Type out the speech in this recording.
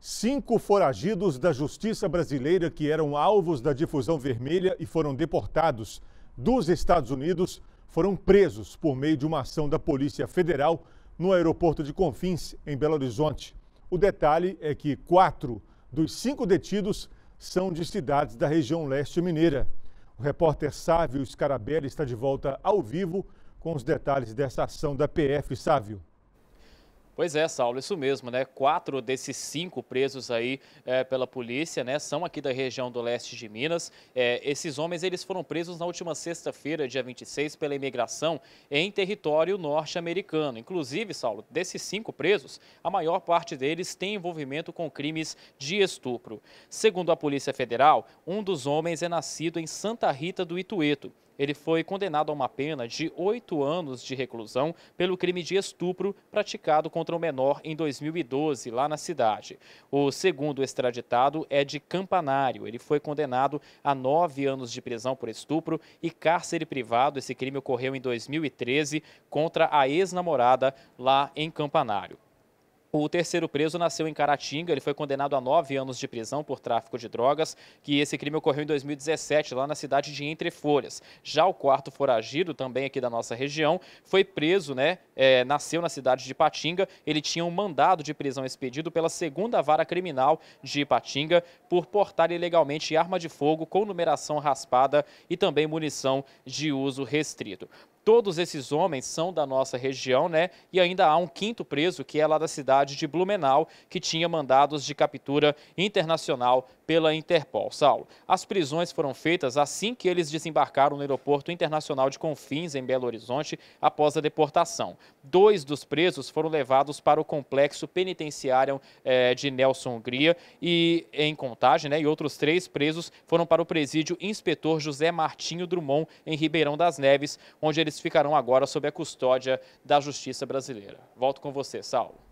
Cinco foragidos da justiça brasileira que eram alvos da difusão vermelha e foram deportados dos Estados Unidos foram presos por meio de uma ação da Polícia Federal no aeroporto de Confins, em Belo Horizonte. O detalhe é que quatro dos cinco detidos são de cidades da região leste mineira. O repórter Sávio Scarabelli está de volta ao vivo com os detalhes dessa ação da PF, Sávio. Pois é, Saulo, isso mesmo, né? Quatro desses cinco presos aí é, pela polícia, né? São aqui da região do leste de Minas. É, esses homens, eles foram presos na última sexta-feira, dia 26, pela imigração em território norte-americano. Inclusive, Saulo, desses cinco presos, a maior parte deles tem envolvimento com crimes de estupro. Segundo a Polícia Federal, um dos homens é nascido em Santa Rita do Itueto. Ele foi condenado a uma pena de oito anos de reclusão pelo crime de estupro praticado contra contra o menor em 2012, lá na cidade. O segundo extraditado é de Campanário. Ele foi condenado a nove anos de prisão por estupro e cárcere privado. Esse crime ocorreu em 2013 contra a ex-namorada lá em Campanário. O terceiro preso nasceu em Caratinga, ele foi condenado a nove anos de prisão por tráfico de drogas, que esse crime ocorreu em 2017, lá na cidade de Entre Folhas. Já o quarto foragido, também aqui da nossa região, foi preso, né? É, nasceu na cidade de Patinga. Ele tinha um mandado de prisão expedido pela segunda vara criminal de Patinga por portar ilegalmente arma de fogo com numeração raspada e também munição de uso restrito. Todos esses homens são da nossa região, né? E ainda há um quinto preso que é lá da cidade de Blumenau, que tinha mandados de captura internacional pela Interpol. Saulo, as prisões foram feitas assim que eles desembarcaram no aeroporto internacional de Confins, em Belo Horizonte, após a deportação. Dois dos presos foram levados para o complexo penitenciário eh, de Nelson Hungria e em Contagem, né? E outros três presos foram para o presídio Inspetor José Martinho Drummond, em Ribeirão das Neves, onde eles ficarão agora sob a custódia da justiça brasileira. Volto com você, Saulo.